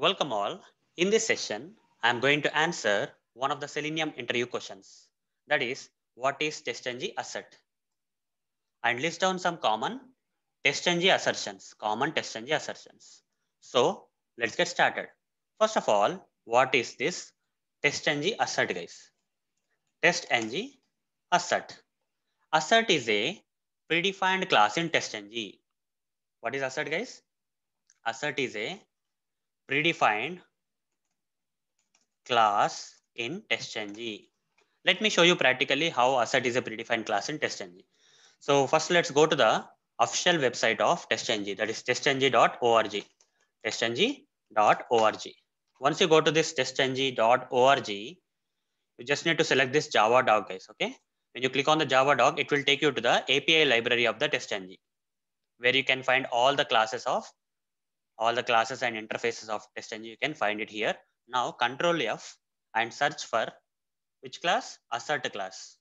Welcome all. In this session, I'm going to answer one of the Selenium interview questions. That is, what is TestNG assert? And list down some common TestNG assertions, common TestNG assertions. So let's get started. First of all, what is this TestNG assert guys? TestNG assert. Assert is a predefined class in TestNG. What is assert guys? Assert is a predefined class in TestNG. Let me show you practically how asset is a predefined class in TestNG. So first let's go to the official website of TestNG that is testng.org, testng.org. Once you go to this testng.org, you just need to select this Java dog guys, okay? When you click on the Java dog, it will take you to the API library of the TestNG where you can find all the classes of all the classes and interfaces of TestNG. You can find it here. Now control F and search for which class? Assert class.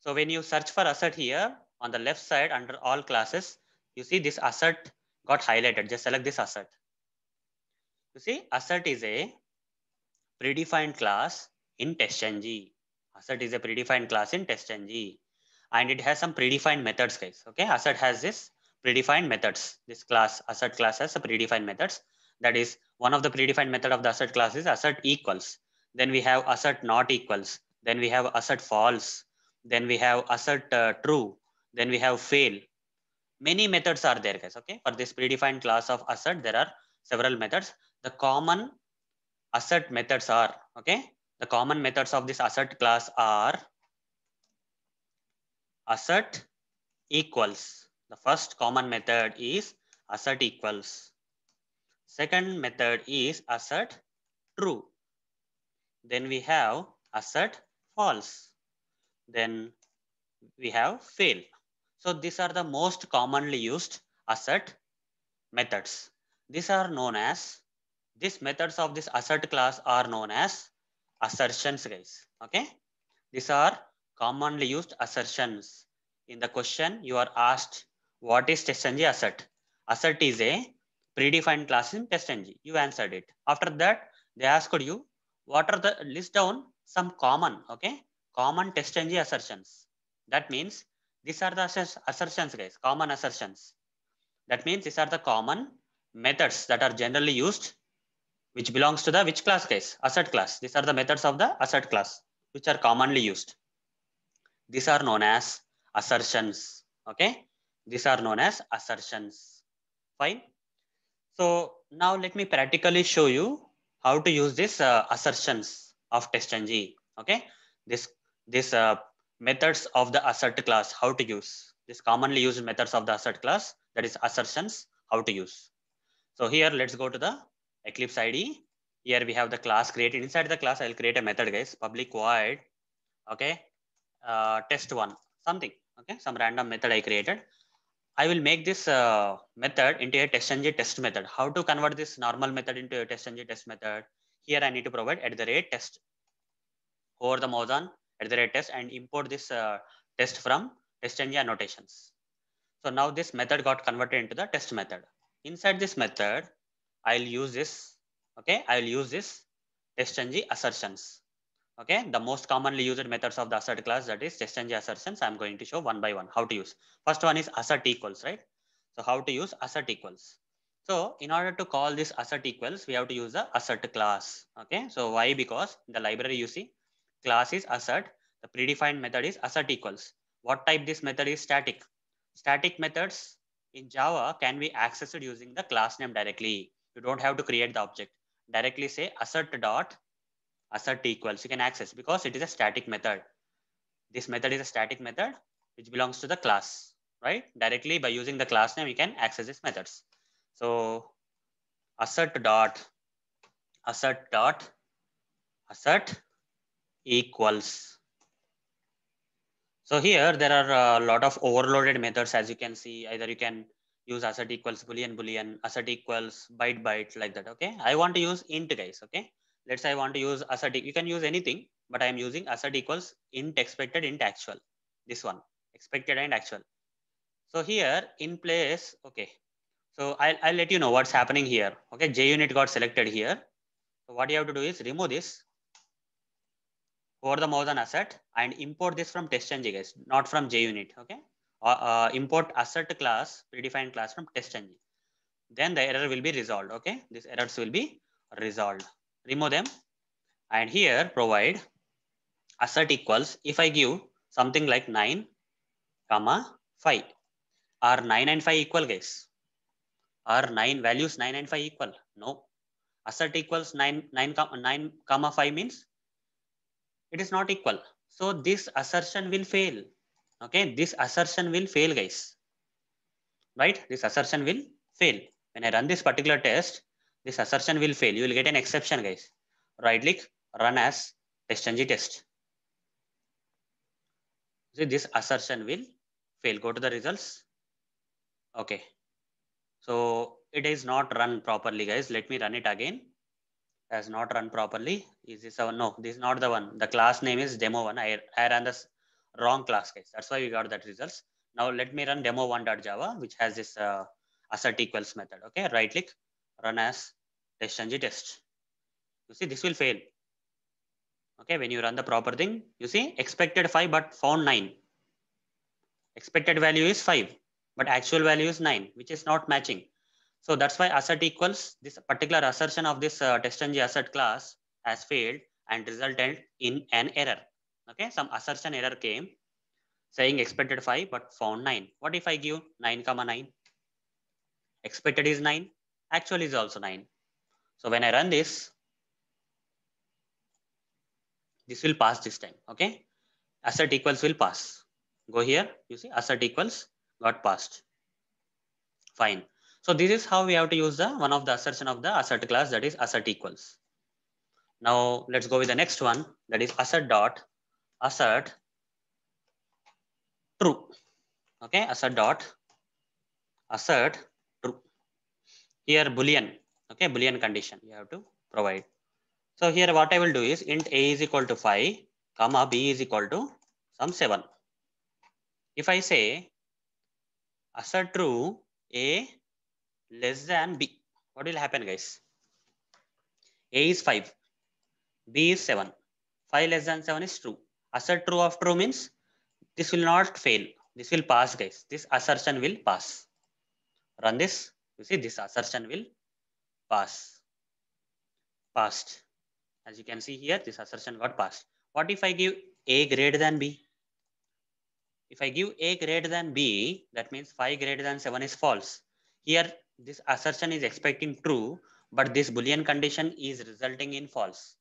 So when you search for assert here on the left side under all classes, you see this assert got highlighted. Just select this assert. You see assert is a predefined class in TestNG. Assert is a predefined class in TestNG and it has some predefined methods guys. Okay. Assert has this predefined methods. This class assert class has a predefined methods. That is one of the predefined method of the assert class is assert equals. Then we have assert not equals. Then we have assert false. Then we have assert uh, true. Then we have fail. Many methods are there guys. Okay. For this predefined class of assert, there are several methods. The common assert methods are, okay. The common methods of this assert class are assert equals the first common method is assert equals. Second method is assert true. Then we have assert false. Then we have fail. So these are the most commonly used assert methods. These are known as, these methods of this assert class are known as assertions guys. Okay. These are commonly used assertions. In the question you are asked what is TestNG assert? Assert is a predefined class in TestNG. You answered it. After that, they asked you what are the list down some common, okay? Common TestNG assertions. That means these are the assertions, guys, common assertions. That means these are the common methods that are generally used, which belongs to the which class, guys? Assert class. These are the methods of the assert class, which are commonly used. These are known as assertions. Okay. These are known as assertions. Fine. So now let me practically show you how to use this uh, assertions of TestNG. Okay. This, this uh, methods of the assert class, how to use this commonly used methods of the assert class that is assertions, how to use. So here let's go to the Eclipse IDE. Here we have the class created. Inside the class, I'll create a method guys, public void, okay, uh, test one, something, okay, some random method I created. I will make this uh, method into a test ng test method. How to convert this normal method into a test ng test method? Here I need to provide at the rate test over the mouse at the rate test and import this uh, test from test ng annotations. So now this method got converted into the test method. Inside this method, I'll use this. Okay, I'll use this test ng assertions. Okay, the most commonly used methods of the assert class that is exchange assertions. I'm going to show one by one how to use. First one is assert equals, right? So how to use assert equals. So in order to call this assert equals, we have to use the assert class. Okay, so why? Because the library you see, class is assert. The predefined method is assert equals. What type this method is static. Static methods in Java can be accessed using the class name directly. You don't have to create the object. Directly say assert dot assert equals, you can access because it is a static method. This method is a static method which belongs to the class, right? Directly by using the class name, you can access these methods. So assert dot, assert dot, assert equals. So here there are a lot of overloaded methods as you can see, either you can use assert equals boolean boolean assert equals byte byte like that okay i want to use int guys okay Let's say I want to use assert. You can use anything, but I am using assert equals int expected int actual. This one expected and actual. So here in place, okay. So I'll, I'll let you know what's happening here. Okay, JUnit got selected here. So what you have to do is remove this over the mouse assert and import this from TestNG guys, not from JUnit. Okay, uh, uh, import assert class, predefined class from TestNG. Then the error will be resolved. Okay, these errors will be resolved remove them and here provide assert equals if I give something like 9 comma 5 are 9 and 5 equal guys are 9 values 9 and 5 equal no assert equals 9 9 9 comma 5 means it is not equal so this assertion will fail okay this assertion will fail guys right this assertion will fail when i run this particular test this assertion will fail. You will get an exception, guys. Right click, run as testng test. See, this assertion will fail. Go to the results. Okay. So it is not run properly, guys. Let me run it again. Has not run properly. Is this our no? This is not the one. The class name is demo one. I, I ran this wrong class, guys. That's why we got that results. Now let me run demo1.java, which has this uh, assert equals method. Okay, right click, run as test ng test. You see, this will fail. Okay, when you run the proper thing, you see expected 5 but found 9. Expected value is 5, but actual value is 9, which is not matching. So that's why assert equals this particular assertion of this uh, test ng assert class has failed and resulted in an error. Okay, some assertion error came saying expected 5 but found 9. What if I give 9 comma 9? Expected is 9, actual is also 9. So when I run this, this will pass this time. Okay. Assert equals will pass. Go here. You see assert equals got passed. Fine. So this is how we have to use the one of the assertion of the assert class that is assert equals. Now let's go with the next one that is assert dot assert true. Okay. Assert dot assert true. Here boolean okay boolean condition you have to provide so here what i will do is int a is equal to 5 comma b is equal to some 7 if i say assert true a less than b what will happen guys a is 5 b is 7 5 less than 7 is true assert true of true means this will not fail this will pass guys this assertion will pass run this you see this assertion will pass. past. As you can see here, this assertion got passed. What if I give A greater than B? If I give A greater than B, that means 5 greater than 7 is false. Here, this assertion is expecting true, but this Boolean condition is resulting in false.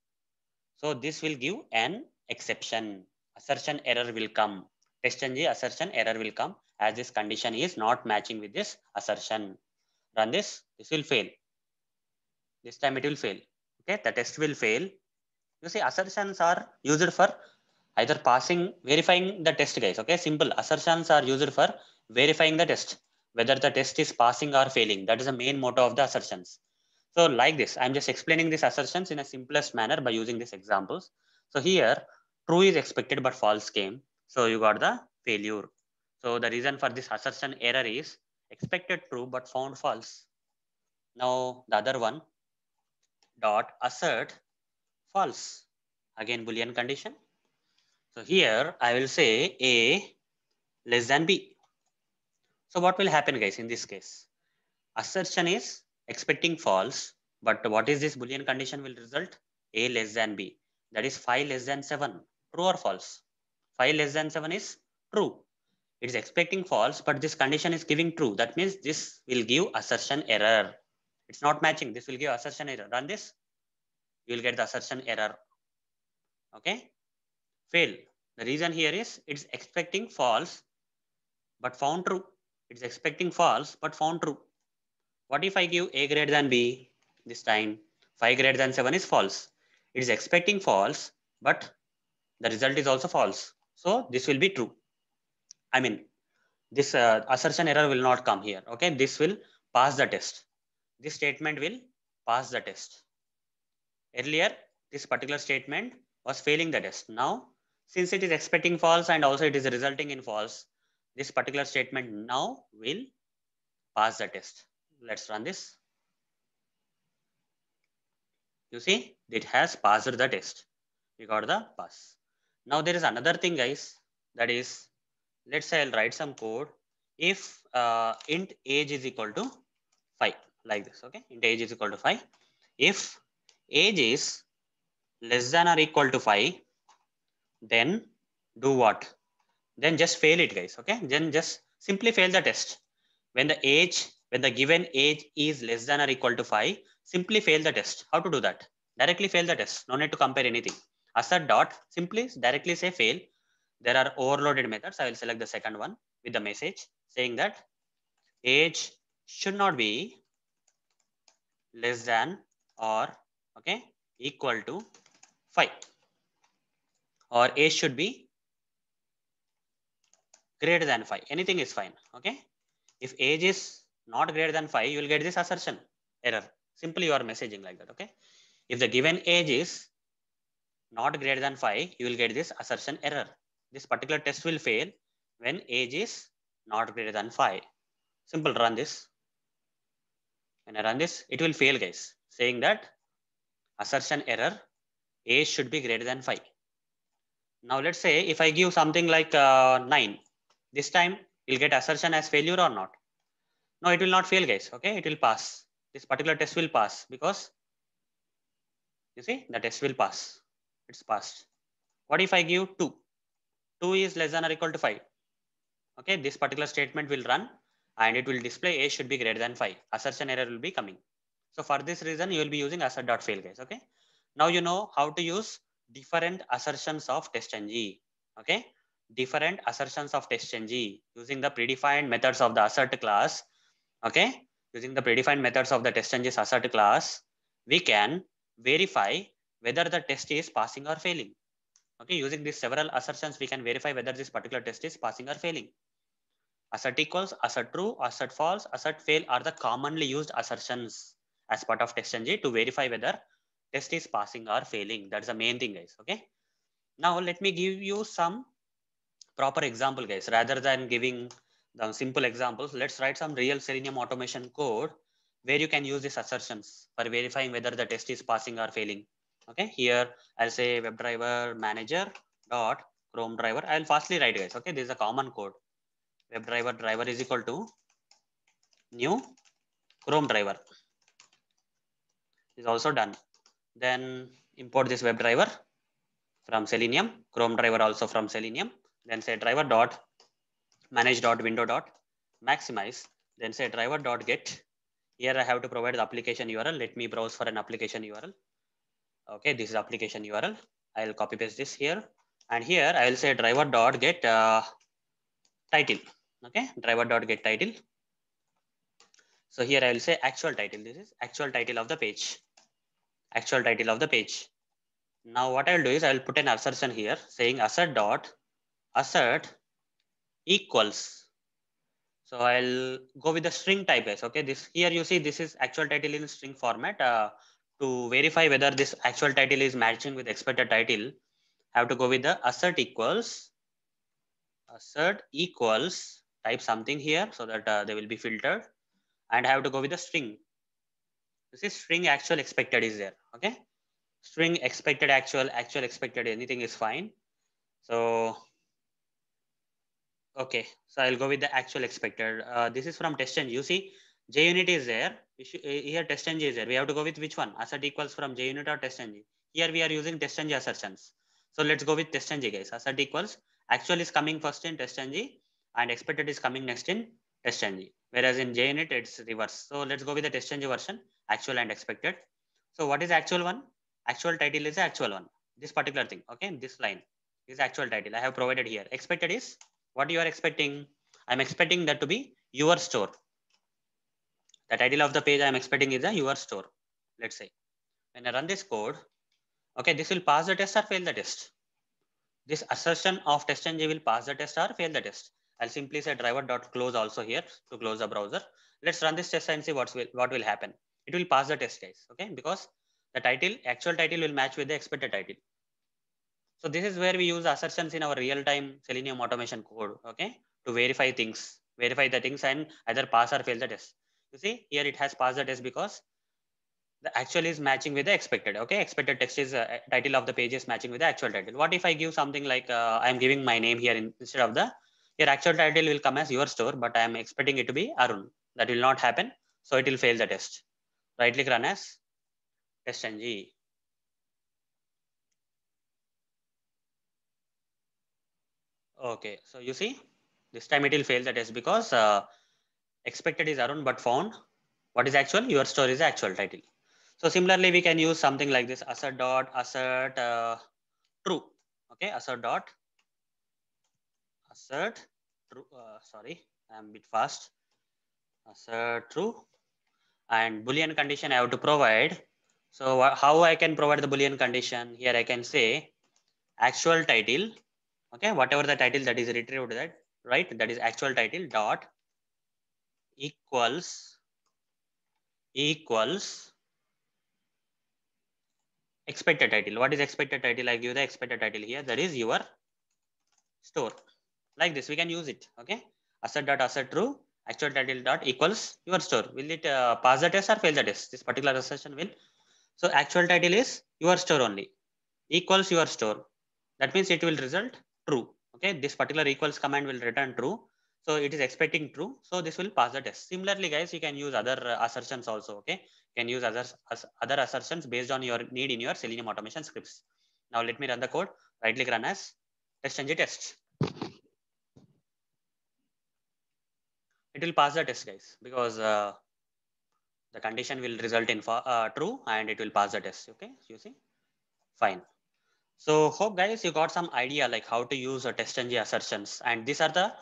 So this will give an exception. Assertion error will come. Test NG assertion error will come as this condition is not matching with this assertion. Run this, this will fail. This time it will fail. Okay, the test will fail. You see, assertions are used for either passing, verifying the test, guys. Okay, simple. Assertions are used for verifying the test, whether the test is passing or failing. That is the main motto of the assertions. So like this, I'm just explaining these assertions in a simplest manner by using these examples. So here, true is expected but false came. So you got the failure. So the reason for this assertion error is expected true but found false. Now the other one, dot assert false. Again, Boolean condition. So here I will say A less than B. So what will happen guys in this case? Assertion is expecting false, but what is this Boolean condition will result? A less than B. That is 5 less than 7. True or false? 5 less than 7 is true. It is expecting false, but this condition is giving true. That means this will give assertion error. It's not matching. This will give assertion error. Run this. You will get the assertion error. Okay. Fail. The reason here is it's expecting false, but found true. It's expecting false, but found true. What if I give A greater than B this time? 5 greater than 7 is false. It is expecting false, but the result is also false. So this will be true. I mean, this uh, assertion error will not come here. Okay, this will pass the test this statement will pass the test. Earlier, this particular statement was failing the test. Now, since it is expecting false and also it is resulting in false, this particular statement now will pass the test. Let's run this. You see, it has passed the test. We got the pass. Now there is another thing guys, that is, let's say I'll write some code. If uh, int age is equal to 5, like this, okay? Int age is equal to 5. If age is less than or equal to 5, then do what? Then just fail it, guys, okay? Then just simply fail the test. When the age, when the given age is less than or equal to 5, simply fail the test. How to do that? Directly fail the test. No need to compare anything. Assert dot, simply directly say fail. There are overloaded methods. I will select the second one with the message saying that age should not be less than or okay equal to 5 or a should be greater than 5 anything is fine okay if age is not greater than 5 you will get this assertion error simply you are messaging like that okay if the given age is not greater than 5 you will get this assertion error this particular test will fail when age is not greater than 5 simple run this when I run this, it will fail guys, saying that assertion error, a should be greater than five. Now let's say if I give something like uh, nine, this time you'll get assertion as failure or not. No, it will not fail guys, okay? It will pass. This particular test will pass because you see the test will pass. It's passed. What if I give two? Two is less than or equal to five. Okay, this particular statement will run and it will display a should be greater than 5. Assertion error will be coming. So for this reason, you will be using assert.fail guys. Okay. Now you know how to use different assertions of testng. Okay. Different assertions of testng using the predefined methods of the assert class. Okay. Using the predefined methods of the testng's assert class, we can verify whether the test is passing or failing. Okay. Using these several assertions, we can verify whether this particular test is passing or failing assert equals, assert true, assert false, assert fail are the commonly used assertions as part of test ng to verify whether test is passing or failing. That's the main thing guys. Okay. Now let me give you some proper example guys, rather than giving the simple examples, let's write some real Selenium automation code where you can use these assertions for verifying whether the test is passing or failing. Okay, here I'll say WebDriver manager dot Chrome driver. I'll firstly write guys. Okay, this is a common code. WebDriver driver is equal to new Chrome driver is also done. Then import this web driver from Selenium, Chrome driver also from Selenium, then say driver dot manage dot window dot maximize, then say driver dot get. Here I have to provide the application URL. Let me browse for an application URL. Okay, this is application URL. I'll copy paste this here. And here I'll say driver dot get uh, title okay driver dot get title so here i will say actual title this is actual title of the page actual title of the page now what i'll do is i'll put an assertion here saying assert dot assert equals so i'll go with the string type as okay this here you see this is actual title in string format uh, to verify whether this actual title is matching with expected title i have to go with the assert equals assert equals, type something here so that uh, they will be filtered and I have to go with the string. This is string actual expected is there, okay? String expected actual, actual expected, anything is fine. So, okay, so I'll go with the actual expected. Uh, this is from test change. You see, JUnit is there. Should, uh, here test is there. We have to go with which one? Assert equals from JUnit or test change. Here we are using test change assertions. So let's go with test ng guys. Assert equals actual is coming first in test ng and expected is coming next in test ng. Whereas in JUnit it's reverse. So let's go with the test ng version actual and expected. So what is actual one? Actual title is actual one. This particular thing. Okay, this line is actual title. I have provided here. Expected is what you are expecting. I'm expecting that to be your store. The title of the page I'm expecting is a your store. Let's say when I run this code, Okay, this will pass the test or fail the test. This assertion of test ng will pass the test or fail the test. I'll simply say driver dot close also here to close the browser. Let's run this test and see what's will, what will happen. It will pass the test guys, okay? Because the title, actual title will match with the expected title. So this is where we use assertions in our real-time Selenium automation code, okay? To verify things, verify the things and either pass or fail the test. You see, here it has passed the test because the actual is matching with the expected okay expected text is uh, title of the page is matching with the actual title what if i give something like uh, i'm giving my name here in, instead of the your actual title will come as your store but i am expecting it to be arun that will not happen so it will fail the test right click run as test ng okay so you see this time it will fail the test because uh, expected is arun but found what is actual your store is actual title so similarly, we can use something like this assert dot assert uh, true. Okay, assert dot assert true. Uh, sorry, I'm a bit fast. Assert true and Boolean condition I have to provide. So how I can provide the Boolean condition here, I can say actual title. Okay, whatever the title that is retrieved that right, that is actual title dot equals equals expected title. What is expected title? I give the expected title here. That is your store. Like this, we can use it. Okay. Asset dot asset true. Actual title dot equals your store. Will it uh, pass the test or fail the test? This particular assertion will. So actual title is your store only equals your store. That means it will result true. Okay. This particular equals command will return true. So it is expecting true. So this will pass the test. Similarly, guys, you can use other uh, assertions also. Okay can use other, other assertions based on your need in your Selenium automation scripts. Now let me run the code, right click run as testng test. It will pass the test guys because uh, the condition will result in uh, true and it will pass the test. Okay, you see, fine. So hope guys, you got some idea like how to use a testng assertions and these are the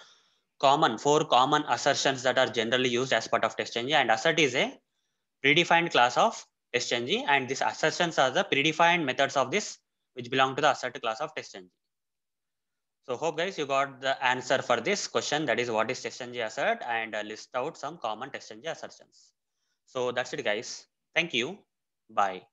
common four common assertions that are generally used as part of testng and assert is a predefined class of TestNG and these assertions are the predefined methods of this which belong to the assert class of TestNG. So hope guys you got the answer for this question that is what is TestNG assert and uh, list out some common TestNG assertions. So that's it guys. Thank you. Bye.